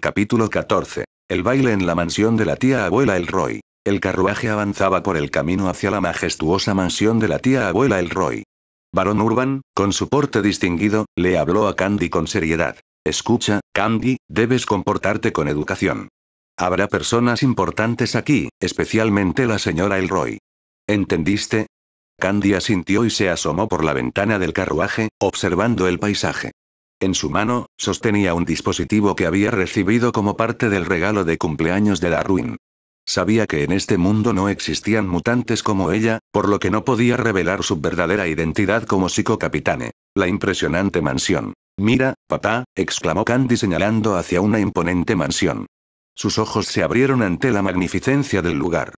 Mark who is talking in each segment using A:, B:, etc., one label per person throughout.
A: Capítulo 14. El baile en la mansión de la tía abuela Elroy. El carruaje avanzaba por el camino hacia la majestuosa mansión de la tía abuela Elroy. Barón Urban, con su porte distinguido, le habló a Candy con seriedad. Escucha, Candy, debes comportarte con educación. Habrá personas importantes aquí, especialmente la señora Elroy. ¿Entendiste? Candy asintió y se asomó por la ventana del carruaje, observando el paisaje. En su mano, sostenía un dispositivo que había recibido como parte del regalo de cumpleaños de Darwin. Sabía que en este mundo no existían mutantes como ella, por lo que no podía revelar su verdadera identidad como psicocapitane. La impresionante mansión. Mira, papá, exclamó Candy señalando hacia una imponente mansión. Sus ojos se abrieron ante la magnificencia del lugar.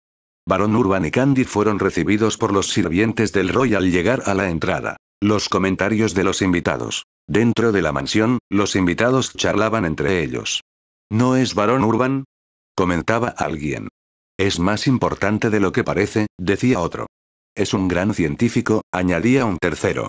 A: Barón Urban y Candy fueron recibidos por los sirvientes del Roy al llegar a la entrada. Los comentarios de los invitados. Dentro de la mansión, los invitados charlaban entre ellos. ¿No es Barón Urban? comentaba alguien. Es más importante de lo que parece, decía otro. Es un gran científico, añadía un tercero.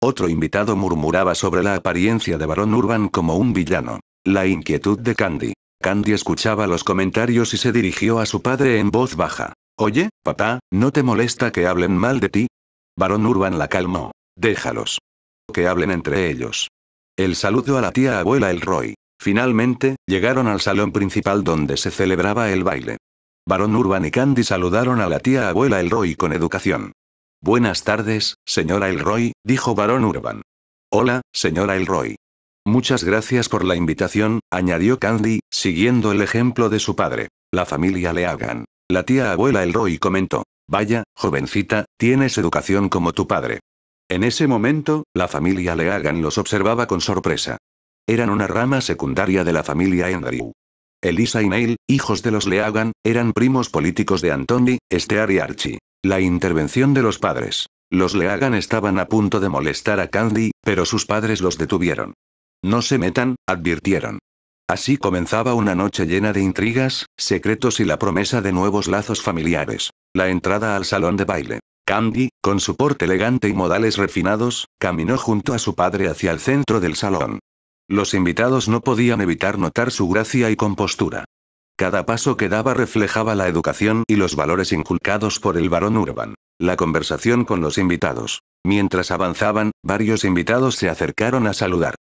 A: Otro invitado murmuraba sobre la apariencia de Barón Urban como un villano. La inquietud de Candy. Candy escuchaba los comentarios y se dirigió a su padre en voz baja. Oye, papá, ¿no te molesta que hablen mal de ti? Barón Urban la calmó. Déjalos que hablen entre ellos. El saludo a la tía abuela Elroy. Finalmente, llegaron al salón principal donde se celebraba el baile. Barón Urban y Candy saludaron a la tía abuela Elroy con educación. Buenas tardes, señora Elroy, dijo Barón Urban. Hola, señora Elroy. Muchas gracias por la invitación, añadió Candy, siguiendo el ejemplo de su padre. La familia le hagan La tía abuela Elroy comentó. Vaya, jovencita, tienes educación como tu padre. En ese momento, la familia Leagan los observaba con sorpresa. Eran una rama secundaria de la familia Andrew. Elisa y Neil, hijos de los Leagan, eran primos políticos de Anthony, Stear y Archie. La intervención de los padres. Los Leagan estaban a punto de molestar a Candy, pero sus padres los detuvieron. No se metan, advirtieron. Así comenzaba una noche llena de intrigas, secretos y la promesa de nuevos lazos familiares. La entrada al salón de baile. Candy, con su porte elegante y modales refinados, caminó junto a su padre hacia el centro del salón. Los invitados no podían evitar notar su gracia y compostura. Cada paso que daba reflejaba la educación y los valores inculcados por el barón Urban. La conversación con los invitados. Mientras avanzaban, varios invitados se acercaron a saludar.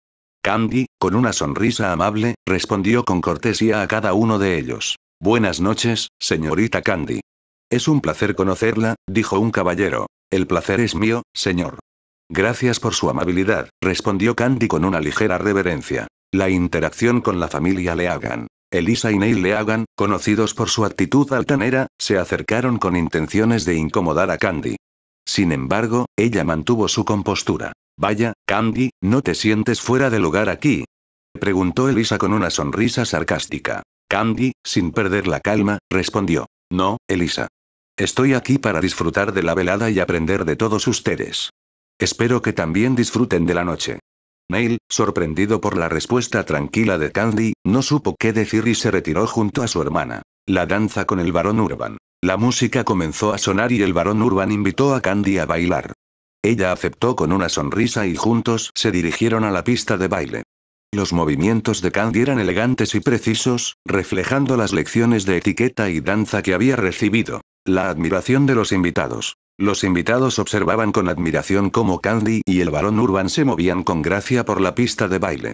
A: Candy, con una sonrisa amable, respondió con cortesía a cada uno de ellos. Buenas noches, señorita Candy. Es un placer conocerla, dijo un caballero. El placer es mío, señor. Gracias por su amabilidad, respondió Candy con una ligera reverencia. La interacción con la familia Leagan. Elisa y Neil Leagan, conocidos por su actitud altanera, se acercaron con intenciones de incomodar a Candy. Sin embargo, ella mantuvo su compostura. Vaya, Candy, ¿no te sientes fuera de lugar aquí? preguntó Elisa con una sonrisa sarcástica. Candy, sin perder la calma, respondió. No, Elisa. Estoy aquí para disfrutar de la velada y aprender de todos ustedes. Espero que también disfruten de la noche. Neil, sorprendido por la respuesta tranquila de Candy, no supo qué decir y se retiró junto a su hermana. La danza con el varón Urban. La música comenzó a sonar y el varón Urban invitó a Candy a bailar. Ella aceptó con una sonrisa y juntos se dirigieron a la pista de baile. Los movimientos de Candy eran elegantes y precisos, reflejando las lecciones de etiqueta y danza que había recibido. La admiración de los invitados. Los invitados observaban con admiración cómo Candy y el varón Urban se movían con gracia por la pista de baile.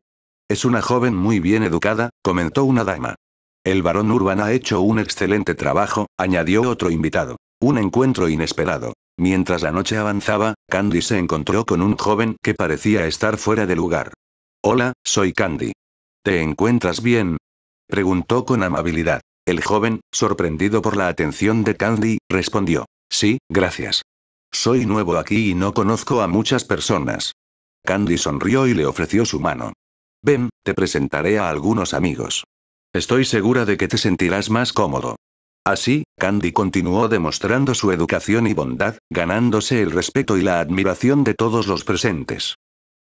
A: Es una joven muy bien educada, comentó una dama. El varón Urban ha hecho un excelente trabajo, añadió otro invitado. Un encuentro inesperado. Mientras la noche avanzaba, Candy se encontró con un joven que parecía estar fuera de lugar. Hola, soy Candy. ¿Te encuentras bien? Preguntó con amabilidad. El joven, sorprendido por la atención de Candy, respondió, Sí, gracias. Soy nuevo aquí y no conozco a muchas personas. Candy sonrió y le ofreció su mano. Ven, te presentaré a algunos amigos. Estoy segura de que te sentirás más cómodo. Así, Candy continuó demostrando su educación y bondad, ganándose el respeto y la admiración de todos los presentes.